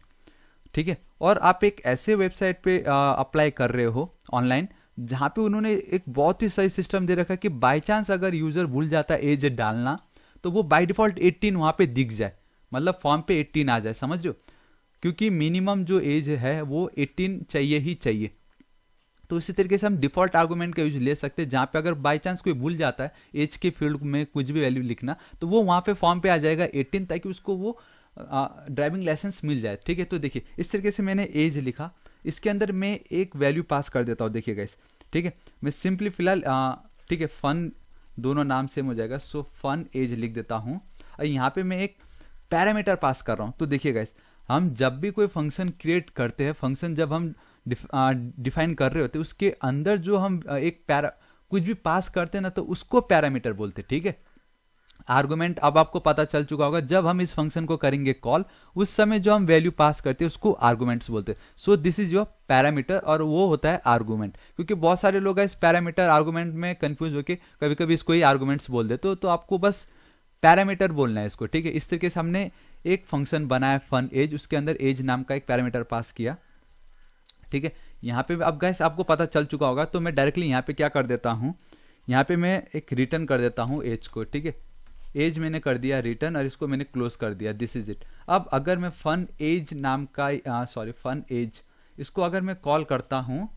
ठीक है और आप एक ऐसे वेबसाइट पे अप्लाई कर रहे हो ऑनलाइन जहाँ पे उन्होंने एक बहुत ही सही सिस्टम दे रखा है कि बाई चांस अगर यूज़र भूल जाता है एज डालना तो वो बाई डिफॉल्ट 18 वहाँ पे दिख जाए मतलब फॉर्म पे 18 आ जाए समझ रहे हो क्योंकि मिनिमम जो एज है वो 18 चाहिए ही चाहिए तो इसी तरीके से हम डिफॉल्ट आर्गूमेंट का यूज ले सकते हैं जहाँ पे अगर बाई चांस कोई भूल जाता है एज के फील्ड में कुछ भी वैल्यू लिखना तो वो वहाँ पे फॉर्म पे आ जाएगा 18 ताकि उसको वो ड्राइविंग लाइसेंस मिल जाए ठीक है तो देखिए इस तरीके से मैंने एज लिखा इसके अंदर मैं एक वैल्यू पास कर देता हूँ देखिएगा इस ठीक है मैं सिंपली फिलहाल ठीक है फन दोनों नाम सेम हो जाएगा सो फन एज लिख देता हूँ और यहाँ पे मैं एक पैरामीटर पास कर रहा हूँ तो देखिएगा इस हम जब भी कोई फंक्शन क्रिएट करते हैं फंक्शन जब हम डिफाइन कर रहे होते हैं उसके अंदर जो हम एक पैरा कुछ भी पास करते हैं ना तो उसको पैरामीटर बोलते ठीक है आर्गुमेंट अब आपको पता चल चुका होगा जब हम इस फंक्शन को करेंगे कॉल उस समय जो हम वैल्यू पास करते हैं उसको आर्गुमेंट्स बोलते हैं so this is your parameter और वो होता है आर्गुमेंट क्योंकि बहुत सारे लोग इस पैरामीटर आर्गूमेंट में कंफ्यूज होकर कभी कभी इसको ही आर्गुमेंट्स बोल देते तो, तो आपको बस पैरामीटर बोलना है इसको ठीक है इस तरीके से हमने एक फंक्शन बनाया फन एज उसके अंदर एज नाम का एक पैरामीटर पास किया ठीक है यहाँ पे अब गैस आपको पता चल चुका होगा तो मैं डायरेक्टली यहाँ पे क्या कर देता हूँ यहाँ पे मैं एक रिटर्न कर देता हूँ एज को ठीक है एज मैंने कर दिया रिटर्न और इसको मैंने क्लोज कर दिया दिस इज इट अब अगर मैं फन एज नाम का सॉरी फन एज इसको अगर मैं कॉल करता हूँ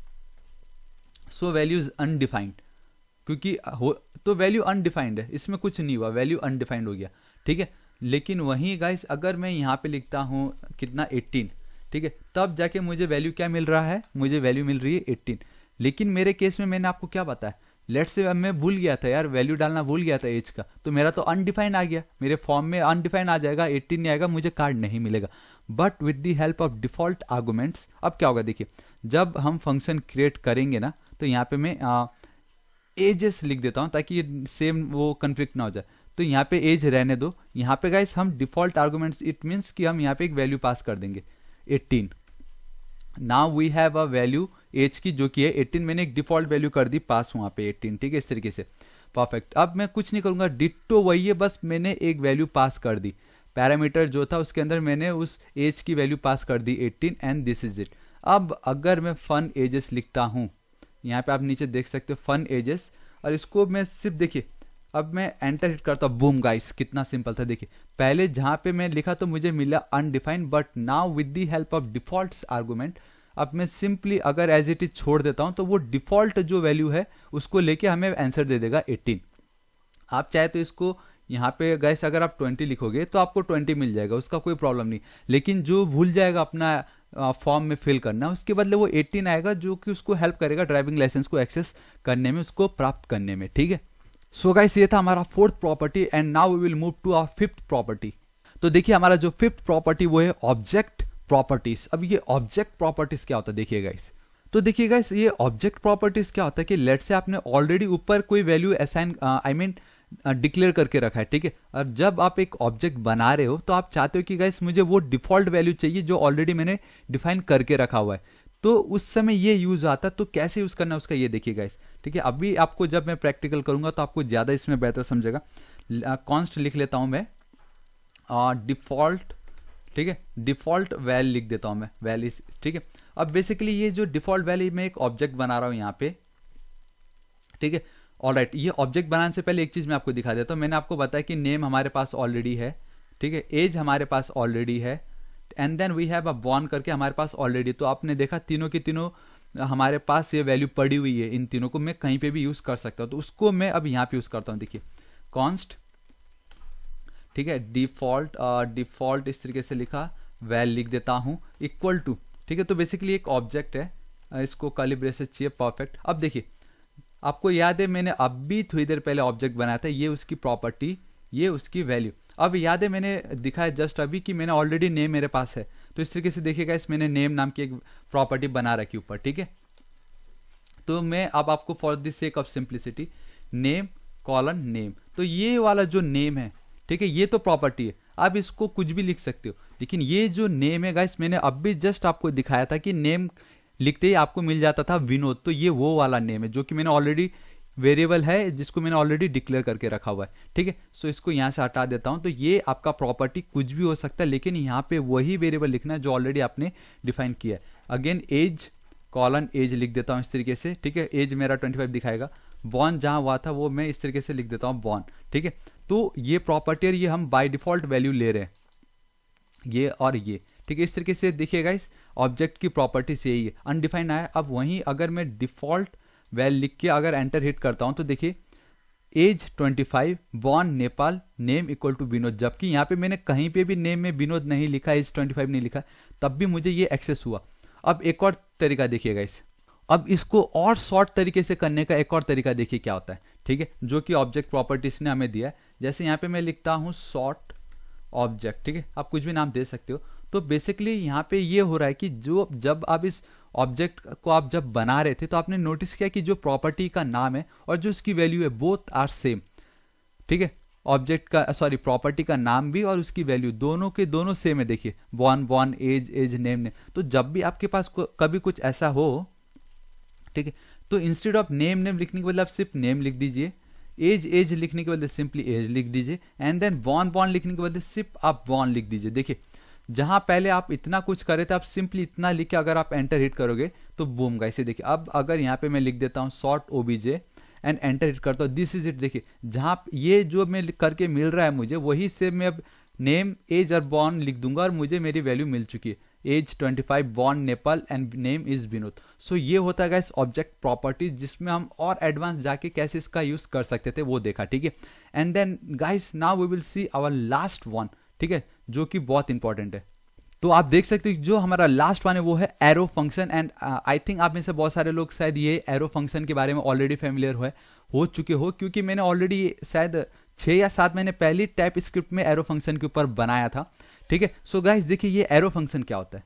सो वैल्यूज अनडिफाइंड क्योंकि हो तो वैल्यू अनडिफाइंड है इसमें कुछ नहीं हुआ वैल्यू अनडिफाइंड हो गया ठीक है लेकिन वहीं गाइस अगर मैं यहाँ पे लिखता हूँ कितना 18 ठीक है तब जाके मुझे वैल्यू क्या मिल रहा है मुझे वैल्यू मिल रही है 18 लेकिन मेरे केस में मैंने आपको क्या बताया लेट से मैं भूल गया था यार वैल्यू डालना भूल गया था एज का तो मेरा तो अनडिफाइंड आ गया मेरे फॉर्म में अनडिफाइंड आ जाएगा एट्टीन नहीं आएगा मुझे कार्ड नहीं मिलेगा but with the help of default arguments अब क्या होगा देखिए जब हम फंक्शन क्रिएट करेंगे ना तो यहाँ पे मैं एजेस लिख देता हूँ ताकि सेम वो कन्फ्लिक्ट ना हो जाए तो यहाँ पे एज रहने दो यहाँ पे गाइस हम डिफॉल्ट आर्गूमेंट्स इट मीन्स कि हम यहाँ पे एक वैल्यू पास कर देंगे 18 now we have a value age की जो कि है 18 मैंने एक डिफॉल्ट वैल्यू कर दी पास वहाँ पे 18 ठीक है इस तरीके से परफेक्ट अब मैं कुछ नहीं करूँगा डिट्टो वही है बस मैंने एक वैल्यू पास कर दी पैरामीटर जो था उसके अंदर मैंने उस एज की वैल्यू पास कर दी eighteen and this is it अब अगर मैं फन एजेस लिखता हूँ यहाँ पे आप नीचे देख सकते हो फन एजेस और इसको मैं सिर्फ देखिए अब मैं एंटर हिट करता हूँ बूम गाइस कितना सिंपल था देखिए पहले जहाँ पे मैं लिखा तो मुझे मिला undefined but now with the help of default argument अब मैं सिंपली अगर एज इट इज छोड़ देता हूँ तो वो डिफॉल्ट जो वैल्यू है उसको लेके हमें आंसर दे देगा 18 आप चाहे तो इसको यहाँ पे गैस अगर आप 20 लिखोगे तो आपको 20 मिल जाएगा उसका कोई प्रॉब्लम नहीं लेकिन जो भूल जाएगा अपना फॉर्म में फिल करना है उसके बदले वो 18 आएगा जो कि उसको हेल्प करेगा ड्राइविंग लाइसेंस को एक्सेस करने में उसको प्राप्त करने में ठीक है सो गाइस ये था हमारा fourth property and now we will move to our fifth property तो देखिए हमारा जो फिफ्थ प्रॉपर्टी वो है ऑब्जेक्ट प्रॉपर्टीज अब ये ऑब्जेक्ट प्रॉपर्टीज क्या होता है देखिए गाइस तो देखिए गाइस ये ऑब्जेक्ट प्रॉपर्टीज क्या होता है कि लेट से आपने ऑलरेडी ऊपर कोई value assign I mean I mean, declare करके रखा है ठीक है और जब आप एक ऑब्जेक्ट बना रहे हो तो आप चाहते हो कि गाइस मुझे वो डिफॉल्ट वैल्यू चाहिए जो ऑलरेडी मैंने डिफाइन करके रखा हुआ है तो उस समय ये यूज आता तो कैसे यूज करना उसका ये देखिए गाइस ठीक है अभी आपको जब मैं प्रैक्टिकल करूंगा तो आपको ज्यादा इसमें बेहतर समझेगा कॉन्स्ट लिख लेता हूं मैं डिफॉल्ट ठीक है डिफॉल्ट वैल लिख देता हूं मैं वैल ठीक है अब बेसिकली ये जो डिफॉल्ट वैल्यू मैं एक ऑब्जेक्ट बना रहा हूं यहाँ पे ठीक है ऑल राइट ये ऑब्जेक्ट बनाने से पहले एक चीज़ मैं आपको दिखा देता हूँ मैंने आपको बताया कि नेम हमारे पास ऑलरेडी है ठीक है एज हमारे पास ऑलरेडी है and then we have a born करके हमारे पास ऑलरेडी तो आपने देखा तीनों की तीनों हमारे पास ये वैल्यू पड़ी हुई है इन तीनों को मैं कहीं पे भी यूज़ कर सकता हूँ तो उसको मैं अब यहाँ पे यूज़ करता हूँ देखिए कॉन्स्ट ठीक है डिफॉल्ट डिफॉल्ट इस तरीके से लिखा वैल लिख देता हूँ इक्वल टू ठीक है तो बेसिकली एक ऑब्जेक्ट है इसको कैलिब्रेशन चाहिए परफेक्ट अब देखिए आपको याद है मैंने अब भी थोड़ी देर पहले ऑब्जेक्ट बनाया था ये उसकी प्रॉपर्टी ये उसकी वैल्यू अब याद है मैंने दिखाया जस्ट अभी कि मैंने ऑलरेडी नेम मेरे पास है तो इस तरीके से देखिएगा इस मैंने नेम नाम की एक प्रॉपर्टी बना रखी ऊपर ठीक है तो मैं अब आपको for this sake of simplicity name colon name तो ये वाला जो नेम है ठीक है ये तो प्रॉपर्टी है आप इसको कुछ भी लिख सकते हो लेकिन ये जो नेम है गाइस मैंने अब भी जस्ट आपको दिखाया था कि नेम लिखते ही आपको मिल जाता था विनोद तो ये वो वाला नेम है जो कि मैंने ऑलरेडी वेरिएबल है जिसको मैंने ऑलरेडी डिक्लेयर करके रखा हुआ है ठीक है सो इसको यहाँ से हटा देता हूँ तो ये आपका प्रॉपर्टी कुछ भी हो सकता है लेकिन यहाँ पे वही वेरिएबल लिखना है जो ऑलरेडी आपने डिफाइन किया है अगेन एज कॉलन एज लिख देता हूँ इस तरीके से ठीक है एज मेरा फाइव दिखाएगा बॉन जहाँ हुआ था वो मैं इस तरीके से लिख देता हूँ बॉन ठीक है तो ये प्रॉपर्टी और ये हम बाई डिफॉल्ट वैल्यू ले रहे हैं ये और ये ठीक है इस तरीके से देखिएगा इस ऑब्जेक्ट की प्रॉपर्टीज यही है अनडिफाइंड आया अब वहीं अगर मैं डिफॉल्ट वैल लिख के अगर एंटर हिट करता हूँ तो देखिए age 25 born Nepal name equal to Vinod जबकि यहाँ पे मैंने कहीं पे भी नेम में विनोद नहीं लिखा एज 25 नहीं लिखा तब भी मुझे ये एक्सेस हुआ अब एक और तरीका देखिएगा इस अब इसको और शॉर्ट तरीके से करने का एक और तरीका देखिए क्या होता है ठीक है जो कि ऑब्जेक्ट प्रॉपर्टीज ने हमें दिया है जैसे यहाँ पे मैं लिखता हूँ शॉर्ट ऑब्जेक्ट ठीक है आप कुछ भी नाम दे सकते हो तो बेसिकली यहाँ पे ये हो रहा है कि जो जब आप इस ऑब्जेक्ट को आप जब बना रहे थे तो आपने नोटिस किया कि जो प्रॉपर्टी का नाम है और जो उसकी वैल्यू है बोथ आर सेम ठीक है ऑब्जेक्ट का सॉरी प्रॉपर्टी का नाम भी और उसकी वैल्यू दोनों के दोनों सेम है देखिए born born age age name ने तो जब भी आपके पास कभी कुछ ऐसा हो ठीक है तो इंस्टेड ऑफ नेम नेम लिखने के बदले आप सिर्फ नेम लिख दीजिए एज एज लिखने के बदले सिंपली एज लिख दीजिए एंड देन बॉर्न बॉर्न लिखने के बदले सिर्फ आप बॉर्न लिख दीजिए देखिए जहां पहले आप इतना कुछ करे थे आप सिंपली इतना लिख के अगर आप एंटर हिट करोगे तो बूम गाइस ये देखिए अब अगर यहाँ पे मैं लिख देता हूँ short OBJ and enter hit करता हूँ दिस इज इट देखिए जहाँ ये जो मैं करके मिल रहा है मुझे वही से मैं अब नेम एज और बॉर्न लिख दूंगा और मुझे मेरी वैल्यू मिल चुकी है age 25 born Nepal and name is Vinod so ये होता है इस ऑब्जेक्ट प्रॉपर्टीज जिसमें हम और एडवांस जाके कैसे इसका यूज कर सकते थे वो देखा ठीक है and then guys now we will see our last one ठीक है जो कि बहुत इंपॉर्टेंट है तो आप देख सकते हो जो हमारा लास्ट वन है वो है arrow function and I think आप में से बहुत सारे लोग शायद ये एरो फंक्शन के बारे में ऑलरेडी फेमिलियर हुए हो चुके हो क्योंकि मैंने ऑलरेडी शायद छः या सात महीने पहले टाइप स्क्रिप्ट में एरो फंक्शन के ऊपर बनाया था ठीक है सो गाइज देखिए ये एरो फंक्शन क्या होता है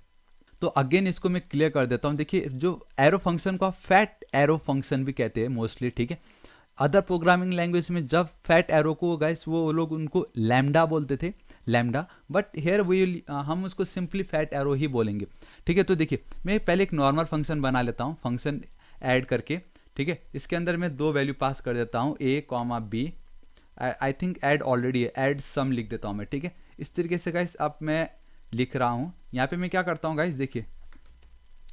तो अगेन इसको मैं क्लियर कर देता हूँ देखिए जो एरो फंक्शन को फैट एरो फंक्शन भी कहते हैं मोस्टली ठीक है अदर प्रोग्रामिंग लैंग्वेज में जब फैट एरो को गाइस वो लोग उनको लैमडा बोलते थे लैमडा बट हेयर वी हम उसको सिंपली फैट एरो ही बोलेंगे ठीक है तो देखिए मैं पहले एक नॉर्मल फंक्शन बना लेता हूँ फंक्शन ऐड करके ठीक है इसके अंदर मैं दो वैल्यू पास कर देता हूँ A comma B I think add already है एड सम लिख देता हूँ मैं ठीक है इस तरीके से गाइस अब मैं लिख रहा हूँ यहाँ पे मैं क्या करता हूँ गाइस देखिए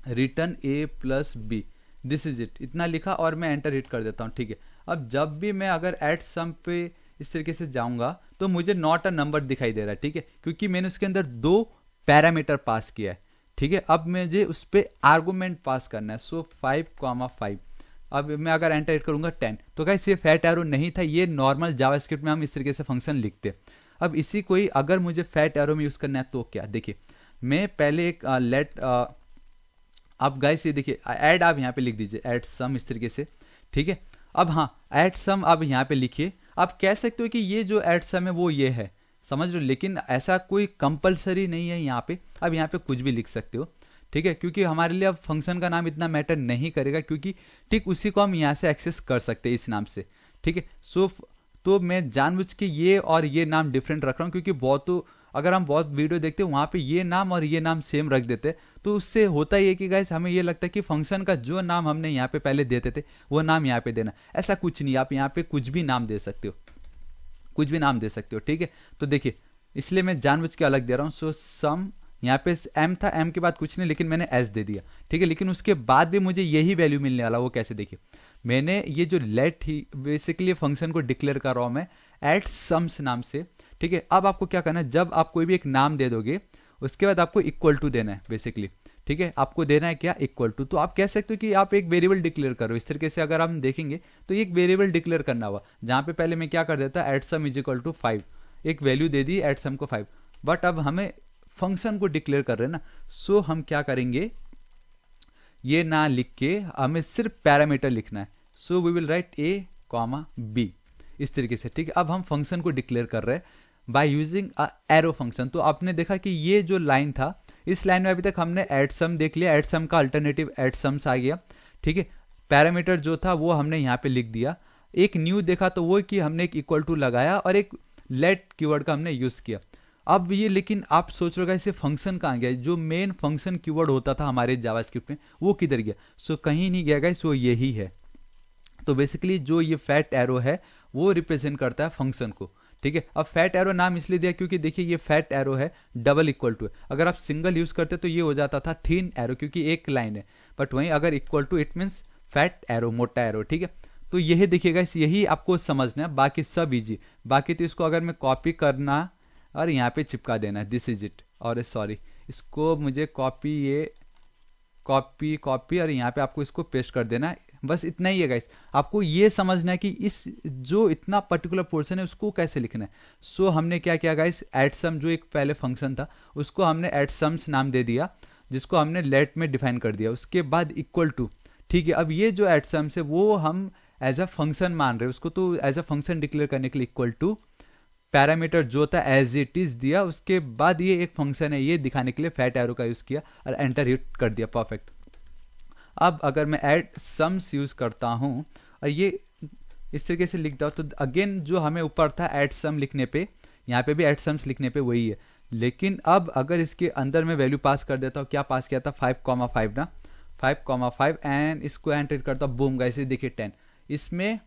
return A plus B this is it इतना लिखा और मैं एंटर हिट कर देता हूँ ठीक है अब जब भी मैं अगर एट सम पे इस तरीके से जाऊंगा तो मुझे नॉट अ नंबर दिखाई दे रहा है ठीक है क्योंकि मैंने उसके अंदर दो पैरामीटर पास किया है ठीक है अब मुझे उस पर आर्गूमेंट पास करना है सो फाइव कॉमा फाइव अब मैं अगर एंटर एड करूंगा टेन तो क्या ये फैट एरो नहीं था ये नॉर्मल जावा में हम इस तरीके से फंक्शन लिखते अब इसी कोई अगर मुझे फैट एरो में यूज़ करना है तो क्या देखिए मैं पहले एक लेट आप गाइस ये देखिए ऐड आप यहाँ पे लिख दीजिए ऐड सम इस तरीके से ठीक है अब हाँ एट सम आप यहाँ पे लिखिए आप कह सकते हो कि ये जो एट सम है वो ये है समझ लो लेकिन ऐसा कोई कंपलसरी नहीं है यहाँ पे अब यहाँ पे कुछ भी लिख सकते हो ठीक है क्योंकि हमारे लिए अब फंक्शन का नाम इतना मैटर नहीं करेगा क्योंकि ठीक उसी को हम यहाँ से एक्सेस कर सकते हैं इस नाम से ठीक है सो तो मैं जानबूझ के ये और ये नाम डिफरेंट रख रहा हूँ क्योंकि बहुत तो अगर हम बहुत वीडियो देखते हैं वहाँ पे ये नाम और ये नाम सेम रख देते हैं तो उससे होता ही है कि गाइस हमें ये लगता है कि फंक्शन का जो नाम हमने यहाँ पे पहले देते थे वो नाम यहाँ पे देना ऐसा कुछ नहीं आप यहाँ पे कुछ भी नाम दे सकते हो कुछ भी नाम दे सकते हो ठीक है तो देखिए इसलिए मैं जानबूझ के अलग दे रहा हूँ सो सम यहाँ पे एम था एम के बाद कुछ नहीं लेकिन मैंने एस दे दिया ठीक है लेकिन उसके बाद भी मुझे यही वैल्यू मिलने वाला वो कैसे देखिए मैंने ये जो लेट ही बेसिकली फंक्शन को डिक्लेयर कर रहा हूँ मैं एट सम्स नाम से ठीक है अब आपको क्या करना है जब आप कोई भी एक नाम दे दोगे उसके बाद आपको इक्वल टू देना है बेसिकली ठीक है आपको देना है क्या इक्वल टू तो आप कह सकते हो कि आप एक वेरिएबल डिक्लेयर करो इस तरीके से अगर हम देखेंगे तो एक वेरिएबल डिक्लेयर करना हुआ जहाँ पे पहले मैं क्या कर देता add sum is equal to five एक वैल्यू दे दी एट सम को फाइव बट अब हमें फंक्शन को डिक्लेयर कर रहे हैं ना सो हम क्या करेंगे ये ना लिख के हमें सिर्फ पैरामीटर लिखना है so we will write A comma B इस तरीके से ठीक है अब हम फंक्शन को डिक्लेयर कर रहे हैं by using a arrow function तो आपने देखा कि ये जो लाइन था इस लाइन में अभी तक हमने एड सम देख लिया एड सम का अल्टरनेटिव एड सम्स आ गया ठीक है पैरामीटर जो था वो हमने यहाँ पे लिख दिया एक न्यू देखा तो वो कि हमने एक इक्वल टू लगाया और एक लेट कीवर्ड का हमने यूज़ किया अब ये लेकिन आप सोच रहे हो इसे फंक्शन कहाँ गया जो मेन फंक्शन कीवर्ड होता था हमारे जावास्क्रिप्ट में वो किधर गया सो कहीं नहीं गया गाइस वो यही है तो बेसिकली जो ये फैट एरो है वो रिप्रेजेंट करता है फंक्शन को ठीक है अब फैट एरो नाम इसलिए दिया क्योंकि देखिए ये फैट एरो है डबल इक्वल टू अगर आप सिंगल यूज करते तो ये हो जाता था थीन एरो क्योंकि एक लाइन है बट वहीं अगर equal to it means fat arrow मोटा एरो ठीक है तो यही देखिएगा इस यही आपको समझना है बाकी सब इजी बाकी तो इसको अगर मैं कॉपी करना और यहाँ पे चिपका देना दिस इज इट और सॉरी इसको मुझे कॉपी ये कॉपी कॉपी और यहाँ पे आपको इसको पेस्ट कर देना बस इतना ही है गाइस आपको ये समझना है कि इस जो इतना पर्टिकुलर पोर्शन है उसको कैसे लिखना है सो so, हमने क्या किया गाइस एट सम जो एक पहले फंक्शन था उसको हमने एट सम्स नाम दे दिया जिसको हमने लेट में डिफाइन कर दिया उसके बाद इक्वल टू ठीक है अब ये जो एट सम्स है वो हम एज अ फंक्शन मान रहे उसको तो एज अ फंक्शन डिक्लेयर करने के लिए इक्वल टू पैरामीटर जो था एज इट इज दिया उसके बाद ये एक फंक्शन है ये दिखाने के लिए फैट एरो का यूज़ किया और एंटर हिट कर दिया परफेक्ट अब अगर मैं ऐड सम्स यूज़ करता हूँ और ये इस तरीके से लिखता हूँ तो अगेन जो हमें ऊपर था एड सम लिखने पे यहाँ पे भी एड सम्स लिखने पे वही है लेकिन अब अगर इसके अंदर मैं वैल्यू पास कर देता हूँ क्या पास किया था फाइव कॉमा फाइव ना फाइव कॉमा फाइव एंड इसको एंटर करता हूँ बूम गाइस देखिए टेन इसमें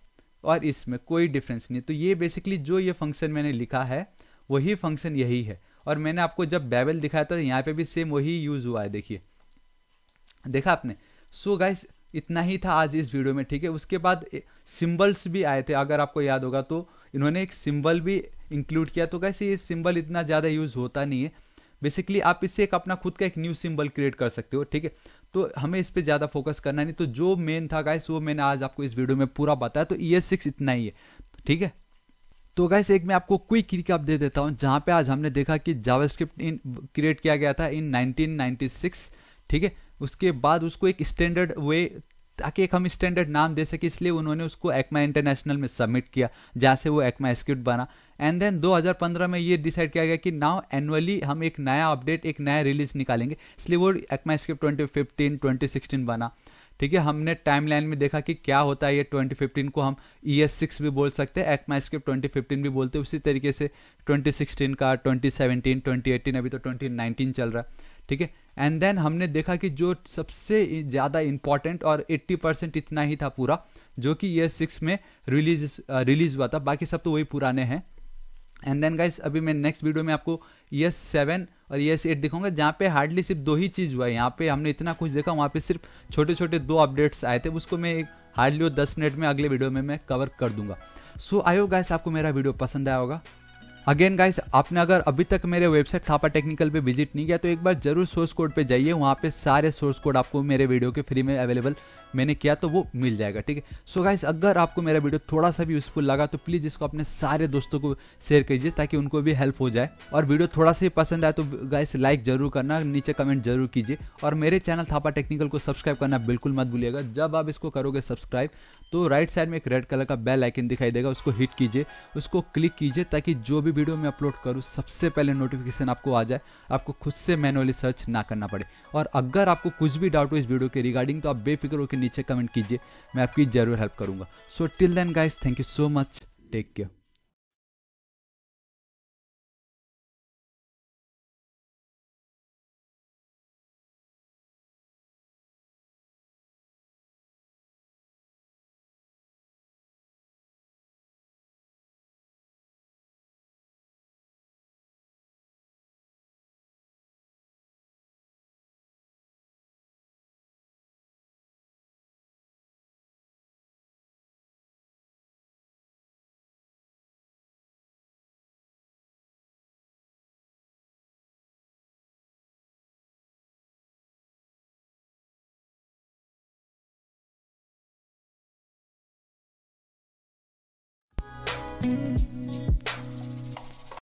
और इसमें कोई डिफरेंस नहीं तो ये बेसिकली जो ये फंक्शन मैंने लिखा है वही फंक्शन यही है और मैंने आपको जब बैबल दिखाया था यहाँ पे भी सेम वही यूज़ हुआ है देखिए देखा आपने सो so गाइस इतना ही था आज इस वीडियो में ठीक है उसके बाद सिम्बल्स भी आए थे अगर आपको याद होगा तो इन्होंने एक सिंबल भी इंक्लूड किया तो कैसे ये सिम्बल इतना ज़्यादा यूज़ होता नहीं है बेसिकली आप इससे एक अपना खुद का एक न्यू सिंबल क्रिएट कर सकते हो ठीक है तो हमें इस पर ज़्यादा फोकस करना नहीं तो जो मेन था गाइस वो मैंने आज आपको इस वीडियो में पूरा बताया तो ई सिक्स इतना ही है ठीक है तो गाइस एक मैं आपको क्विक रिकॉप दे देता हूँ जहाँ पे आज हमने देखा कि जावास्क्रिप्ट इन क्रिएट किया गया था इन 1996 ठीक है उसके बाद उसको एक स्टैंडर्ड वे ताकि एक हम स्टैंडर्ड नाम दे सके इसलिए उन्होंने उसको एक्मा इंटरनेशनल में सबमिट किया जहाँ से वो एक्मा स्क्रिप्ट बना एंड देन 2015 में ये डिसाइड किया गया कि नाउ एनुअली हम एक नया अपडेट एक नया रिलीज निकालेंगे इसलिए वो एक्मा स्क्रिप्ट ट्वेंटी 2016 बना ठीक है हमने टाइमलाइन में देखा कि क्या होता है ये 2015 को हम ई एस सिक्स भी बोल सकते हैं एक्मा स्क्रिप्ट ट्वेंटी भी बोलते हैं उसी तरीके से 2016 का 2017 2018 अभी तो 2019 चल रहा है ठीक है एंड देन हमने देखा कि जो सबसे ज़्यादा इम्पॉर्टेंट और 80 परसेंट इतना ही था पूरा जो कि ये सिक्स में रिलीज रिलीज uh, हुआ था बाकी सब तो वही पुराने हैं एंड देन गाइस अभी मैं नेक्स्ट वीडियो में आपको ये सेवन और ये एट दिखाऊंगा जहाँ पे हार्डली सिर्फ दो ही चीज़ हुआ है यहाँ पे हमने इतना कुछ देखा वहाँ पे सिर्फ छोटे छोटे दो अपडेट्स आए थे उसको मैं एक हार्डली वो दस मिनट में अगले वीडियो में मैं कवर कर दूंगा सो आयो गाइस आपको मेरा वीडियो पसंद आया होगा अगेन गाइस आपने अगर अभी तक मेरे वेबसाइट थापा टेक्निकल पे विजिट नहीं किया तो एक बार जरूर सोर्स कोड पे जाइए वहाँ पे सारे सोर्स कोड आपको मेरे वीडियो के फ्री में अवेलेबल मैंने किया तो वो मिल जाएगा ठीक है सो गाइस अगर आपको मेरा वीडियो थोड़ा सा भी यूजफुल लगा तो प्लीज़ इसको अपने सारे दोस्तों को शेयर कीजिए ताकि उनको भी हेल्प हो जाए और वीडियो थोड़ा सा पसंद आए तो गाइस लाइक जरूर करना नीचे कमेंट जरूर कीजिए और मेरे चैनल थापा टेक्निकल को सब्सक्राइब करना बिल्कुल मत भूलिएगा जब आप इसको करोगे सब्सक्राइब तो राइट साइड में एक रेड कलर का बेल आइकन दिखाई देगा उसको हिट कीजिए उसको क्लिक कीजिए ताकि जो भी वीडियो मैं अपलोड करूँ सबसे पहले नोटिफिकेशन आपको आ जाए आपको खुद से मैनुअली सर्च ना करना पड़े और अगर आपको कुछ भी डाउट हो इस वीडियो के रिगार्डिंग तो आप बेफिक्र होकर नीचे कमेंट कीजिए मैं आपकी ज़रूर हेल्प करूँगा so till then guys thank you so much take care